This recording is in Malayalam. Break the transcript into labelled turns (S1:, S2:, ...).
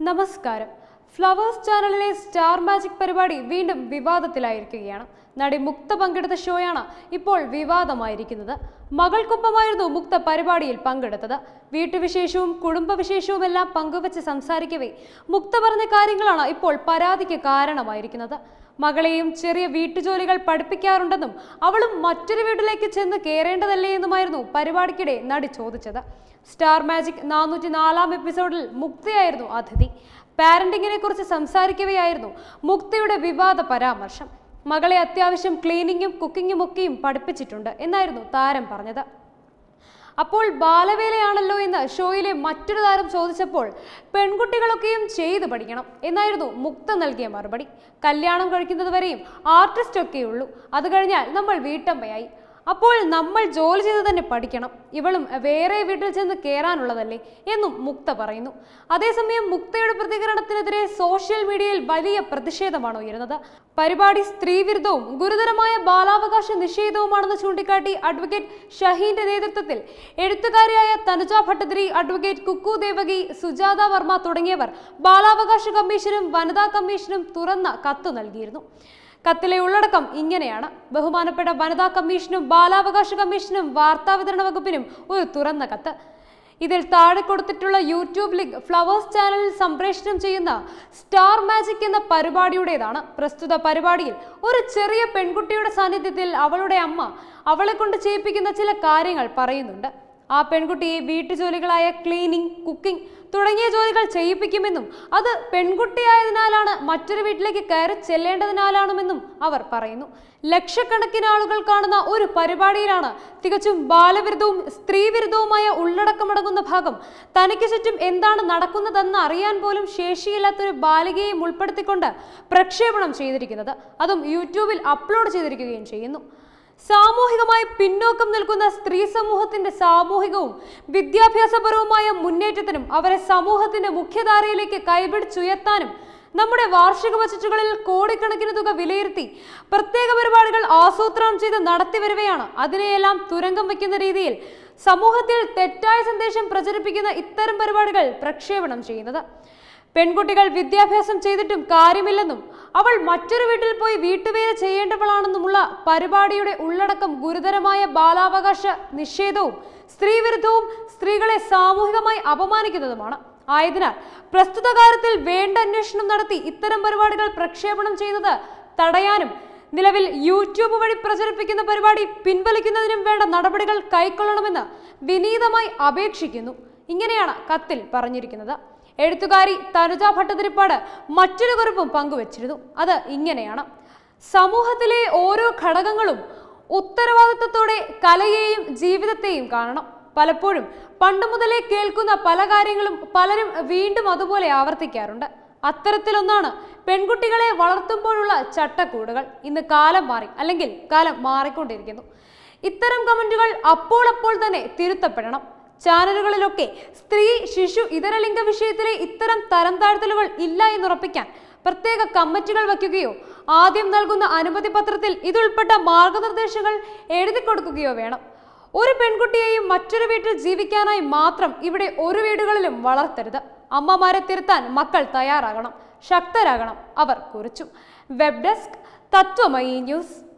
S1: Namaskar. ഫ്ലവേഴ്സ് ചാനലിലെ സ്റ്റാർ മാജിക് പരിപാടി വീണ്ടും വിവാദത്തിലായിരിക്കുകയാണ് നടി മുക്ത പങ്കെടുത്ത ഷോയാണ് ഇപ്പോൾ വിവാദമായിരിക്കുന്നത് മകൾക്കൊപ്പമായിരുന്നു മുക്ത പരിപാടിയിൽ പങ്കെടുത്തത് വീട്ടുവിശേഷവും കുടുംബവിശേഷവും എല്ലാം പങ്കുവച്ച് സംസാരിക്കവേ മുക്ത പറഞ്ഞ കാര്യങ്ങളാണ് ഇപ്പോൾ പരാതിക്ക് കാരണമായിരിക്കുന്നത് മകളെയും ചെറിയ വീട്ടുജോലികൾ പഠിപ്പിക്കാറുണ്ടെന്നും അവളും മറ്റൊരു വീട്ടിലേക്ക് ചെന്ന് കയറേണ്ടതല്ലേ എന്നുമായിരുന്നു പരിപാടിക്കിടെ നടി ചോദിച്ചത് സ്റ്റാർ മാജിക് നാനൂറ്റി നാലാം എപ്പിസോഡിൽ മുക്തയായിരുന്നു അതിഥി പാരന്റിങ്ങിനെ കുറിച്ച് സംസാരിക്കുകയായിരുന്നു മുക്തയുടെ വിവാദ പരാമർശം മകളെ അത്യാവശ്യം ക്ലീനിങ്ങും കുക്കിങ്ങും ഒക്കെയും പഠിപ്പിച്ചിട്ടുണ്ട് എന്നായിരുന്നു താരം പറഞ്ഞത് അപ്പോൾ ബാലവേലയാണല്ലോ എന്ന് ഷോയിലെ മറ്റൊരു താരം ചോദിച്ചപ്പോൾ പെൺകുട്ടികളൊക്കെയും ചെയ്തു പഠിക്കണം എന്നായിരുന്നു മുക്ത നൽകിയ മറുപടി കല്യാണം കഴിക്കുന്നത് വരെയും ആർട്ടിസ്റ്റൊക്കെയുള്ളൂ അത് കഴിഞ്ഞാൽ നമ്മൾ വീട്ടമ്മയായി അപ്പോൾ നമ്മൾ ജോലി ചെയ്ത് തന്നെ പഠിക്കണം ഇവളും വേറെ വീട്ടിൽ ചെന്ന് കയറാനുള്ളതല്ലേ എന്നും മുക്ത പറയുന്നു അതേസമയം മുക്തയുടെ പ്രതികരണത്തിനെതിരെ സോഷ്യൽ മീഡിയയിൽ വലിയ പ്രതിഷേധമാണ് ഉയരുന്നത് പരിപാടി സ്ത്രീവിരുദ്ധവും ഗുരുതരമായ ബാലാവകാശ നിഷേധവുമാണെന്ന് ചൂണ്ടിക്കാട്ടി അഡ്വക്കേറ്റ് ഷഹീന്റെ നേതൃത്വത്തിൽ എഴുത്തുകാരിയായ തനുജ ഭട്ടതിരി അഡ്വക്കേറ്റ് കുക്കു ദേവകി സുജാത വർമ്മ തുടങ്ങിയവർ ബാലാവകാശ കമ്മീഷനും വനിതാ കമ്മീഷനും തുറന്ന കത്ത് നൽകിയിരുന്നു കത്തിലെ ഉള്ളടക്കം ഇങ്ങനെയാണ് ബഹുമാനപ്പെട്ട വനിതാ കമ്മീഷനും ബാലാവകാശ കമ്മീഷനും വാർത്താവിതരണ വകുപ്പിനും ഒരു തുറന്ന കത്ത് ഇതിൽ താഴെ കൊടുത്തിട്ടുള്ള യൂട്യൂബ് ലിങ്ക് ഫ്ലവേഴ്സ് ചാനലിൽ സംപ്രേഷണം ചെയ്യുന്ന സ്റ്റാർ മാജിക് എന്ന പരിപാടിയുടേതാണ് പ്രസ്തുത പരിപാടിയിൽ ഒരു ചെറിയ പെൺകുട്ടിയുടെ സാന്നിധ്യത്തിൽ അവളുടെ അമ്മ അവളെ കൊണ്ട് ചെയ്യിപ്പിക്കുന്ന ചില കാര്യങ്ങൾ പറയുന്നുണ്ട് ആ പെൺകുട്ടിയെ വീട്ടുജോലികളായ ക്ലീനിങ് കുക്കിംഗ് തുടങ്ങിയ ജോലികൾ ചെയ്യിപ്പിക്കുമെന്നും അത് പെൺകുട്ടിയായതിനാലാണ് മറ്റൊരു വീട്ടിലേക്ക് കയറി ചെല്ലേണ്ടതിനാലാണെന്നും അവർ പറയുന്നു ലക്ഷക്കണക്കിന് ആളുകൾ കാണുന്ന ഒരു പരിപാടിയിലാണ് തികച്ചും ബാലവിരുദ്ധവും സ്ത്രീവിരുദ്ധവുമായ ഉള്ളടക്കമടങ്ങുന്ന ഭാഗം തനിക്ക് ചുറ്റും എന്താണ് നടക്കുന്നതെന്ന് അറിയാൻ പോലും ശേഷിയില്ലാത്തൊരു ബാലികയെയും ഉൾപ്പെടുത്തിക്കൊണ്ട് പ്രക്ഷേപണം ചെയ്തിരിക്കുന്നത് അതും യൂട്യൂബിൽ അപ്ലോഡ് ചെയ്തിരിക്കുകയും ചെയ്യുന്നു സാമൂഹികമായി പിന്നോക്കം നിൽക്കുന്ന സ്ത്രീ സമൂഹത്തിന്റെ സാമൂഹികവും വിദ്യാഭ്യാസപരവുമായ മുന്നേറ്റത്തിനും അവരെ സമൂഹത്തിന്റെ മുഖ്യധാരയിലേക്ക് കൈപിടിച്ചുയർത്താനും നമ്മുടെ വാർഷിക ബജറ്റുകളിൽ കോടിക്കണക്കിന് തുക വിലയിരുത്തി പ്രത്യേക പരിപാടികൾ ആസൂത്രണം ചെയ്ത് വരികയാണ് അതിനെയെല്ലാം തുരങ്കം വയ്ക്കുന്ന രീതിയിൽ സമൂഹത്തിൽ തെറ്റായ സന്ദേശം പ്രചരിപ്പിക്കുന്ന ഇത്തരം പരിപാടികൾ പ്രക്ഷേപണം ചെയ്യുന്നത് പെൺകുട്ടികൾ വിദ്യാഭ്യാസം ചെയ്തിട്ടും കാര്യമില്ലെന്നും അവൾ മറ്റൊരു വീട്ടിൽ പോയി വീട്ടുവേല ചെയ്യേണ്ടവളാണെന്നുമുള്ള പരിപാടിയുടെ ഉള്ളടക്കം ഗുരുതരമായ ബാലാവകാശ നിഷേധവും സ്ത്രീവിരുദ്ധവും സ്ത്രീകളെ സാമൂഹികമായി അപമാനിക്കുന്നതുമാണ് ആയതിനാൽ പ്രസ്തുത കാലത്തിൽ വേണ്ട അന്വേഷണം നടത്തി ഇത്തരം പരിപാടികൾ പ്രക്ഷേപണം ചെയ്യുന്നത് തടയാനും നിലവിൽ യൂട്യൂബ് വഴി പ്രചരിപ്പിക്കുന്ന പരിപാടി പിൻവലിക്കുന്നതിനും വേണ്ട നടപടികൾ കൈക്കൊള്ളണമെന്ന് വിനീതമായി അപേക്ഷിക്കുന്നു ഇങ്ങനെയാണ് കത്തിൽ പറഞ്ഞിരിക്കുന്നത് എഴുത്തുകാരി തനുജ ഭട്ടതിരിപ്പാട് മറ്റൊരു കുറിപ്പും പങ്കുവച്ചിരുന്നു അത് ഇങ്ങനെയാണ് സമൂഹത്തിലെ ഓരോ ഘടകങ്ങളും ഉത്തരവാദിത്വത്തോടെ കലയെയും ജീവിതത്തെയും കാണണം പലപ്പോഴും പണ്ട് മുതലേ കേൾക്കുന്ന പല കാര്യങ്ങളും പലരും വീണ്ടും അതുപോലെ ആവർത്തിക്കാറുണ്ട് അത്തരത്തിലൊന്നാണ് പെൺകുട്ടികളെ വളർത്തുമ്പോഴുള്ള ചട്ടക്കൂടുകൾ ഇന്ന് കാലം മാറി അല്ലെങ്കിൽ കാലം മാറിക്കൊണ്ടിരിക്കുന്നു ഇത്തരം കമന്റുകൾ അപ്പോൾ അപ്പോൾ തന്നെ തിരുത്തപ്പെടണം ചാനലുകളിലൊക്കെ സ്ത്രീ ശിശു ഇതര ലിംഗ വിഷയത്തിലെ ഇത്തരം തരം താഴ്ത്തലുകൾ ഇല്ല എന്നുറപ്പിക്കാൻ പ്രത്യേക കമ്മിറ്റികൾ വയ്ക്കുകയോ ആദ്യം നൽകുന്ന അനുമതി പത്രത്തിൽ ഇതുൾപ്പെട്ട മാർഗനിർദ്ദേശങ്ങൾ എഴുതി കൊടുക്കുകയോ വേണം ഒരു പെൺകുട്ടിയെയും മറ്റൊരു വീട്ടിൽ ജീവിക്കാനായി മാത്രം ഇവിടെ ഒരു വീടുകളിലും വളർത്തരുത് അമ്മമാരെ തിരുത്താൻ മക്കൾ തയ്യാറാകണം ശക്തരാകണം അവർ കുറിച്ചു വെബ് ഡെസ്ക് തത്വമയി ന്യൂസ്